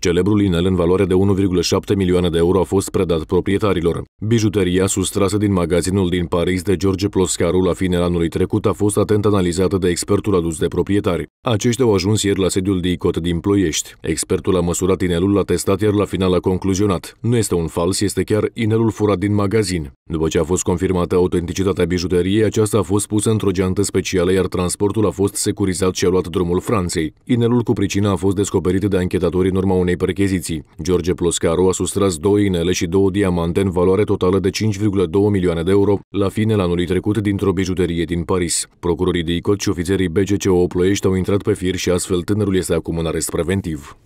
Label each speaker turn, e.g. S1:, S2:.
S1: Celebrul inel în valoare de 1,7 milioane de euro a fost predat proprietarilor. Bijuteria sustrasă din magazinul din Paris de George Ploscaru la finele anului trecut a fost atent analizată de expertul adus de proprietari. Aceștia au ajuns ieri la sediul de ICOT din Ploiești. Expertul a măsurat inelul, l-a testat, iar la final a concluzionat. Nu este un fals, este chiar inelul furat din magazin. După ce a fost confirmată autenticitatea bijuteriei, aceasta a fost pusă într-o geantă specială, iar transportul a fost securizat și a luat drumul Franței. Inelul cu pricina a fost descoperit de anchetatorii în urma unei percheziții. George Ploscaru a sustras două inele și două diamante în valoare totală de 5,2 milioane de euro la finele anului trecut dintr-o bijuterie din Paris. Procurorii de ICOT și ofițerii BGCO Ploiești au intrat pe fir și astfel tânărul este acum în arest preventiv.